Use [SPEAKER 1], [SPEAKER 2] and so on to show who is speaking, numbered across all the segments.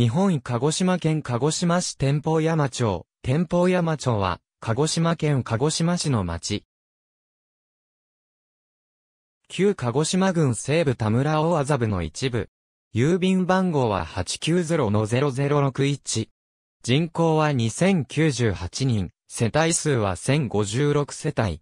[SPEAKER 1] 日本鹿児島県鹿児島市天保山町。天保山町は、鹿児島県鹿児島市の町。旧鹿児島郡西部田村大麻部の一部。郵便番号は890-0061。人口は2098人、世帯数は1056世帯。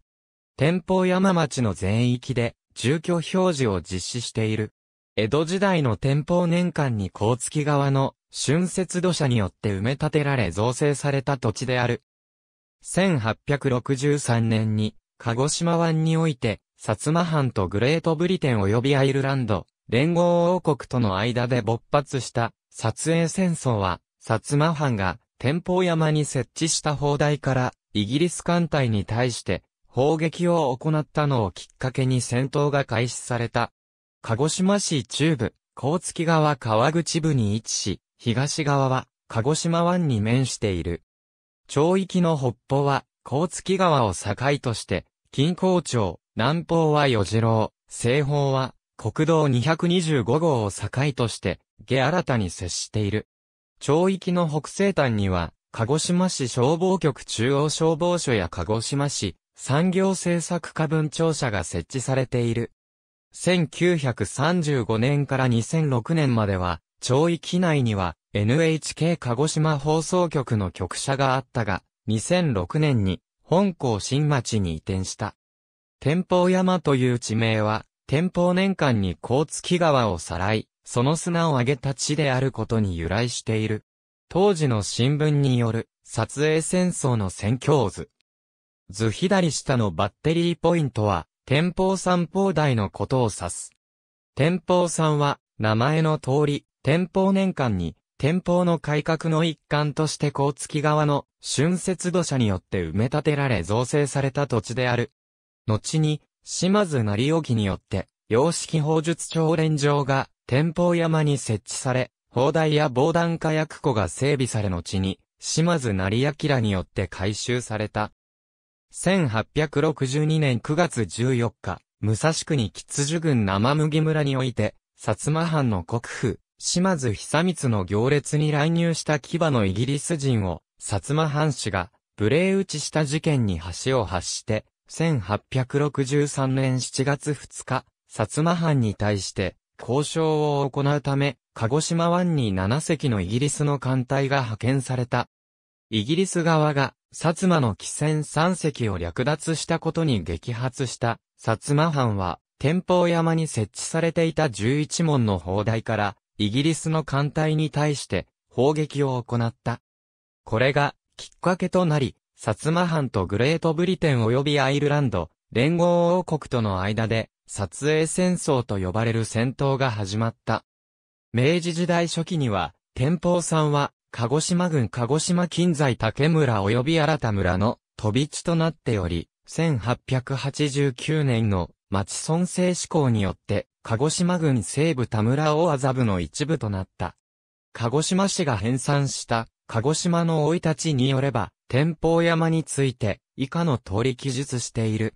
[SPEAKER 1] 天保山町の全域で、住居表示を実施している。江戸時代の天保年間に甲月川の春節土砂によって埋め立てられ造成された土地である。1863年に、鹿児島湾において、薩摩藩とグレートブリテン及びアイルランド、連合王国との間で勃発した、撮影戦争は、薩摩藩が、天保山に設置した砲台から、イギリス艦隊に対して、砲撃を行ったのをきっかけに戦闘が開始された。鹿児島市中部、甲月川川口部に位置し、東側は、鹿児島湾に面している。町域の北方は、甲月川を境として、金港町、南方は与次郎、西方は、国道225号を境として、下新たに接している。町域の北西端には、鹿児島市消防局中央消防署や鹿児島市産業政策課分庁舎が設置されている。1935年から2006年までは、町域内には NHK 鹿児島放送局の局舎があったが、2006年に本校新町に移転した。天保山という地名は、天保年間に高月川をさらい、その砂を上げた地であることに由来している。当時の新聞による、撮影戦争の戦況図。図左下のバッテリーポイントは、天保三砲台のことを指す。天保山は、名前の通り、天保年間に、天保の改革の一環として甲月側の春節土砂によって埋め立てられ造成された土地である。後に、島津成沖によって、洋式法術長連城が天保山に設置され、砲台や防弾火薬庫が整備され後に、島津成明によって改修された。1862年9月14日、武蔵国吉樹郡生麦村において、薩摩藩の国府、島津久光の行列に来入した牙のイギリス人を、薩摩藩士が、無礼打ちした事件に橋を発して、1863年7月2日、薩摩藩に対して、交渉を行うため、鹿児島湾に7隻のイギリスの艦隊が派遣された。イギリス側が、薩摩の汽船3隻を略奪したことに激発した、薩摩藩は、天保山に設置されていた11門の砲台から、イギリスの艦隊に対して砲撃を行った。これがきっかけとなり、薩摩藩とグレートブリテン及びアイルランド、連合王国との間で、撮影戦争と呼ばれる戦闘が始まった。明治時代初期には、天保さんは、鹿児島郡鹿児島近在竹村及び新田村の飛び地となっており、1889年の町村制施行によって、鹿児島郡西部田村大麻部の一部となった。鹿児島市が編纂した、鹿児島の生い立ちによれば、天保山について、以下の通り記述している。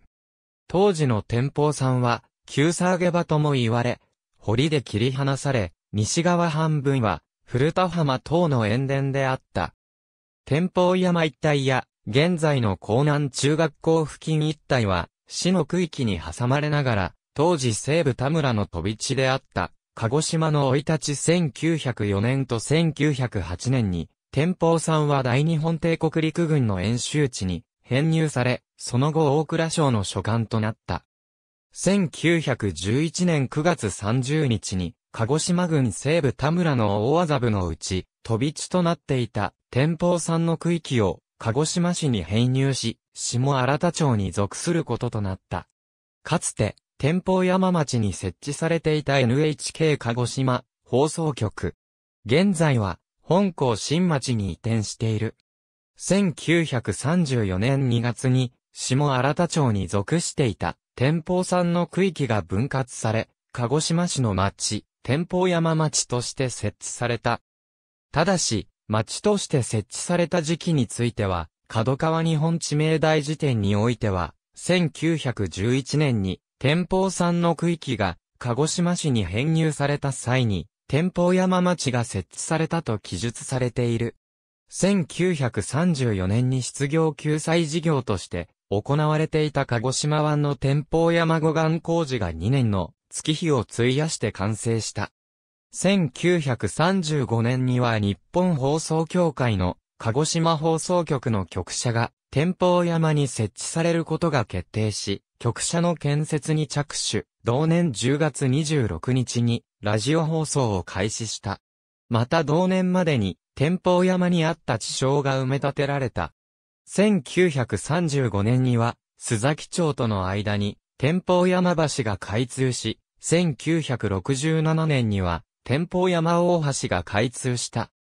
[SPEAKER 1] 当時の天保山は、急下げ場とも言われ、堀で切り離され、西側半分は、古田浜等の塩田であった。天保山一帯や、現在の江南中学校付近一帯は、市の区域に挟まれながら、当時西部田村の飛び地であった、鹿児島の生い立ち1904年と1908年に、天保さんは大日本帝国陸軍の演習地に編入され、その後大倉省の所管となった。1911年9月30日に、鹿児島郡西部田村の大麻布のうち、飛び地となっていた天保山の区域を鹿児島市に編入し、下新田町に属することとなった。かつて、天保山町に設置されていた NHK 鹿児島放送局。現在は、本校新町に移転している。1934年2月に、下新田町に属していた、天保山の区域が分割され、鹿児島市の町、天保山町として設置された。ただし、町として設置された時期については、角川日本地名大辞典においては、1911年に、天保山の区域が、鹿児島市に編入された際に、天保山町が設置されたと記述されている。1934年に失業救済事業として、行われていた鹿児島湾の天保山護岸工事が2年の月日を費やして完成した。1935年には日本放送協会の鹿児島放送局の局舎が、天保山に設置されることが決定し、局舎の建設に着手、同年10月26日に、ラジオ放送を開始した。また同年までに、天保山にあった地層が埋め立てられた。1935年には、須崎町との間に、天保山橋が開通し、1967年には、天保山大橋が開通した。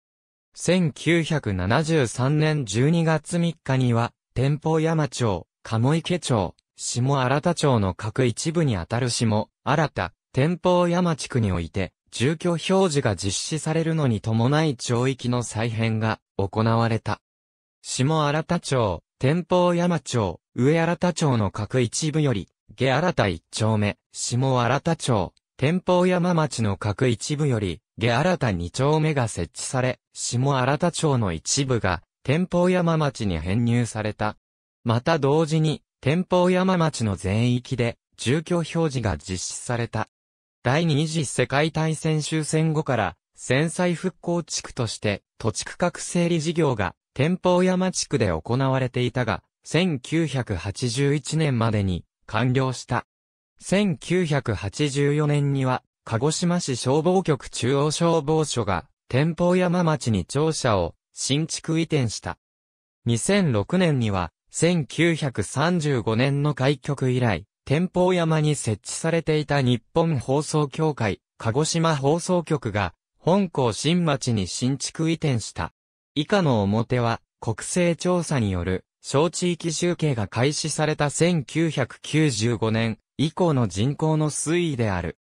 [SPEAKER 1] 1973年12月3日には、天保山町、鴨池町、下新田町の各一部にあたる下、新田、天保山地区において、住居表示が実施されるのに伴い町域の再編が行われた。下新田町、天保山町、上新田町の各一部より、下新田一丁目、下新田町、天保山町の各一部より、下新田二丁目が設置され、下新田町の一部が、天保山町に編入された。また同時に、天保山町の全域で、住居表示が実施された。第二次世界大戦終戦後から、戦災復興地区として、土地区画整理事業が、天保山地区で行われていたが、1981年までに、完了した。1984年には、鹿児島市消防局中央消防署が、天保山町に庁舎を新築移転した。2006年には、1935年の開局以来、天保山に設置されていた日本放送協会、鹿児島放送局が、本校新町に新築移転した。以下の表は、国勢調査による、小地域集計が開始された1995年以降の人口の推移である。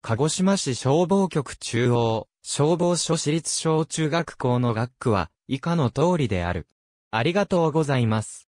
[SPEAKER 1] 鹿児島市消防局中央、消防署私立小中学校の学区は、以下の通りである。ありがとうございます。